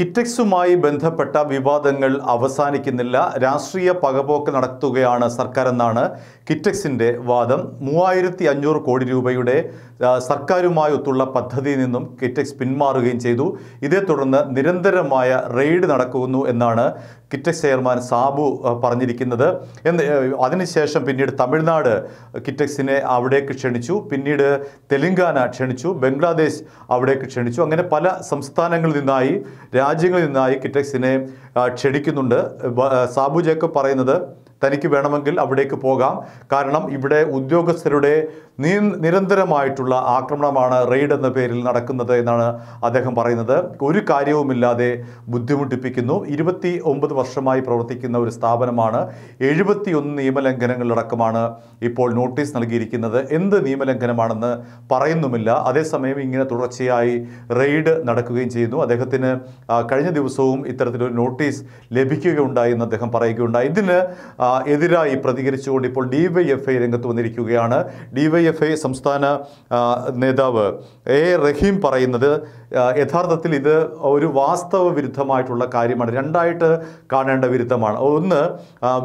കിറ്റക്സുമായി ബന്ധപ്പെട്ട വിവാദങ്ങൾ അവസാനിക്കുന്നില്ല രാഷ്ട്രീയ പകപോക്ക് നടത്തുകയാണ് സർക്കാരെന്നാണ് കിറ്റക്സിൻ്റെ വാദം മൂവായിരത്തി അഞ്ഞൂറ് കോടി രൂപയുടെ സർക്കാരുമായി ഒത്തുള്ള പദ്ധതിയിൽ നിന്നും കിറ്റക്സ് പിന്മാറുകയും ചെയ്തു ഇതേ തുടർന്ന് നിരന്തരമായ റെയ്ഡ് നടക്കുന്നു എന്നാണ് കിറ്റക്സ് ചെയർമാൻ സാബു പറഞ്ഞിരിക്കുന്നത് എന്ന് അതിനുശേഷം പിന്നീട് തമിഴ്നാട് കിറ്റക്സിനെ അവിടേക്ക് ക്ഷണിച്ചു പിന്നീട് തെലങ്കാന ക്ഷണിച്ചു ബംഗ്ലാദേശ് അവിടേക്ക് ക്ഷണിച്ചു അങ്ങനെ പല സംസ്ഥാനങ്ങളിൽ നിന്നായി രാജ്യങ്ങളിൽ നിന്നായി കിറ്റക്സിനെ ക്ഷണിക്കുന്നുണ്ട് സാബു ജേക്കബ് പറയുന്നത് തനിക്ക് വേണമെങ്കിൽ അവിടേക്ക് പോകാം കാരണം ഇവിടെ ഉദ്യോഗസ്ഥരുടെ നീ നിരന്തരമായിട്ടുള്ള ആക്രമണമാണ് റെയ്ഡ് എന്ന പേരിൽ നടക്കുന്നത് എന്നാണ് അദ്ദേഹം പറയുന്നത് ഒരു കാര്യവുമില്ലാതെ ബുദ്ധിമുട്ടിപ്പിക്കുന്നു ഇരുപത്തി ഒമ്പത് വർഷമായി പ്രവർത്തിക്കുന്ന ഒരു സ്ഥാപനമാണ് എഴുപത്തിയൊന്ന് നിയമലംഘനങ്ങളിലടക്കമാണ് ഇപ്പോൾ നോട്ടീസ് നൽകിയിരിക്കുന്നത് എന്ത് നിയമലംഘനമാണെന്ന് പറയുന്നുമില്ല അതേസമയം ഇങ്ങനെ തുടർച്ചയായി റെയ്ഡ് നടക്കുകയും ചെയ്യുന്നു അദ്ദേഹത്തിന് കഴിഞ്ഞ ദിവസവും ഇത്തരത്തിലൊരു നോട്ടീസ് ലഭിക്കുകയുണ്ടായി എന്ന് അദ്ദേഹം പറയുകയുണ്ടായി ഇതിന് എതിരായി പ്രതികരിച്ചുകൊണ്ട് ഇപ്പോൾ ഡി വൈ എഫ് ഐ രംഗത്ത് വന്നിരിക്കുകയാണ് ഡി വൈ എഫ് ഐ സംസ്ഥാന നേതാവ് എ റഹീം പറയുന്നത് യഥാർത്ഥത്തിൽ ഇത് ഒരു വാസ്തവ വിരുദ്ധമായിട്ടുള്ള കാര്യമാണ് രണ്ടായിട്ട് കാണേണ്ട വിരുദ്ധമാണ് ഒന്ന്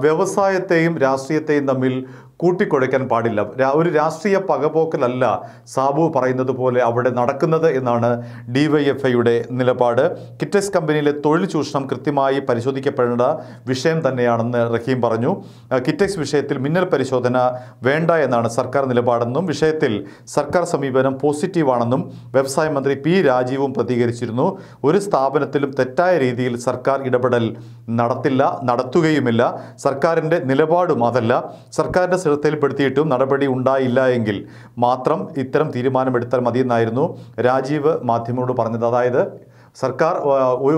വ്യവസായത്തെയും രാഷ്ട്രീയത്തെയും തമ്മിൽ കൂട്ടിക്കൊടുക്കാൻ പാടില്ല ഒരു രാഷ്ട്രീയ പകപോക്കലല്ല സാബു പറയുന്നത് പോലെ അവിടെ നടക്കുന്നത് എന്നാണ് ഡിവൈഎഫ്ഐയുടെ നിലപാട് കിറ്റസ് കമ്പനിയിലെ തൊഴിൽ ചൂഷണം കൃത്യമായി പരിശോധിക്കപ്പെടേണ്ട വിഷയം തന്നെയാണെന്ന് റഹീം പറഞ്ഞു കിറ്റക്സ് വിഷയത്തിൽ മിന്നൽ പരിശോധന വേണ്ട എന്നാണ് സർക്കാർ നിലപാടെന്നും വിഷയത്തിൽ സർക്കാർ സമീപനം പോസിറ്റീവാണെന്നും വ്യവസായ മന്ത്രി പി രാജീവും പ്രതികരിച്ചിരുന്നു ഒരു സ്ഥാപനത്തിലും തെറ്റായ രീതിയിൽ സർക്കാർ ഇടപെടൽ നടത്തില്ല നടത്തുകയുമില്ല സർക്കാരിൻ്റെ നിലപാടും അതല്ല സർക്കാരിൻ്റെ ശ്രദ്ധയിൽപ്പെടുത്തിയിട്ടും നടപടി ഉണ്ടായില്ല എങ്കിൽ മാത്രം ഇത്തരം തീരുമാനമെടുത്താൽ മതിയെന്നായിരുന്നു രാജീവ് മാധ്യമങ്ങളോട് പറഞ്ഞത് അതായത് സർക്കാർ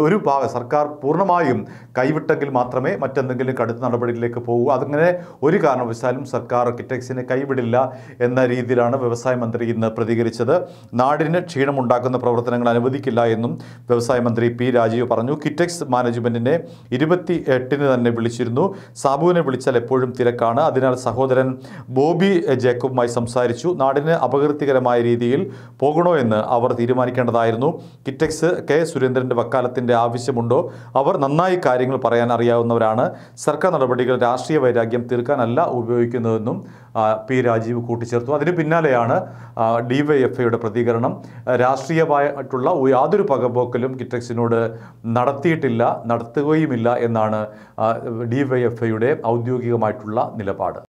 ഒരു ഭാഗം സർക്കാർ പൂർണ്ണമായും കൈവിട്ടെങ്കിൽ മാത്രമേ മറ്റെന്തെങ്കിലും കടുത്ത നടപടിയിലേക്ക് പോകൂ അതങ്ങനെ ഒരു കാരണവശാലും സർക്കാർ കിറ്റക്സിനെ കൈവിടില്ല എന്ന രീതിയിലാണ് വ്യവസായ മന്ത്രി ഇന്ന് പ്രതികരിച്ചത് നാടിന് ക്ഷീണമുണ്ടാക്കുന്ന പ്രവർത്തനങ്ങൾ അനുവദിക്കില്ല എന്നും വ്യവസായ മന്ത്രി പി രാജീവ് പറഞ്ഞു കിറ്റക്സ് മാനേജ്മെൻറ്റിനെ ഇരുപത്തി എട്ടിന് തന്നെ വിളിച്ചിരുന്നു സാബുവിനെ വിളിച്ചാൽ എപ്പോഴും തിരക്കാണ് അതിനാൽ സഹോദരൻ ബോബി ജേക്കബുമായി സംസാരിച്ചു നാടിന് അപകീർത്തികരമായ രീതിയിൽ പോകണോ എന്ന് അവർ തീരുമാനിക്കേണ്ടതായിരുന്നു കിറ്റക്സ് കെ സുരേന്ദ്രൻ്റെ വക്കാലത്തിൻ്റെ ആവശ്യമുണ്ടോ അവർ നന്നായി കാര്യങ്ങൾ പറയാൻ അറിയാവുന്നവരാണ് സർക്കാർ നടപടികൾ രാഷ്ട്രീയ വൈരാഗ്യം തീർക്കാനല്ല ഉപയോഗിക്കുന്നതെന്നും പി രാജീവ് കൂട്ടിച്ചേർത്തു അതിന് പിന്നാലെയാണ് ഡിവൈഎഫ്ഐയുടെ പ്രതികരണം രാഷ്ട്രീയമായിട്ടുള്ള യാതൊരു പകപോക്കലും കിറ്റക്സിനോട് നടത്തിയിട്ടില്ല നടത്തുകയുമില്ല എന്നാണ് ഡിവൈഎഫ്ഐയുടെ ഔദ്യോഗികമായിട്ടുള്ള നിലപാട്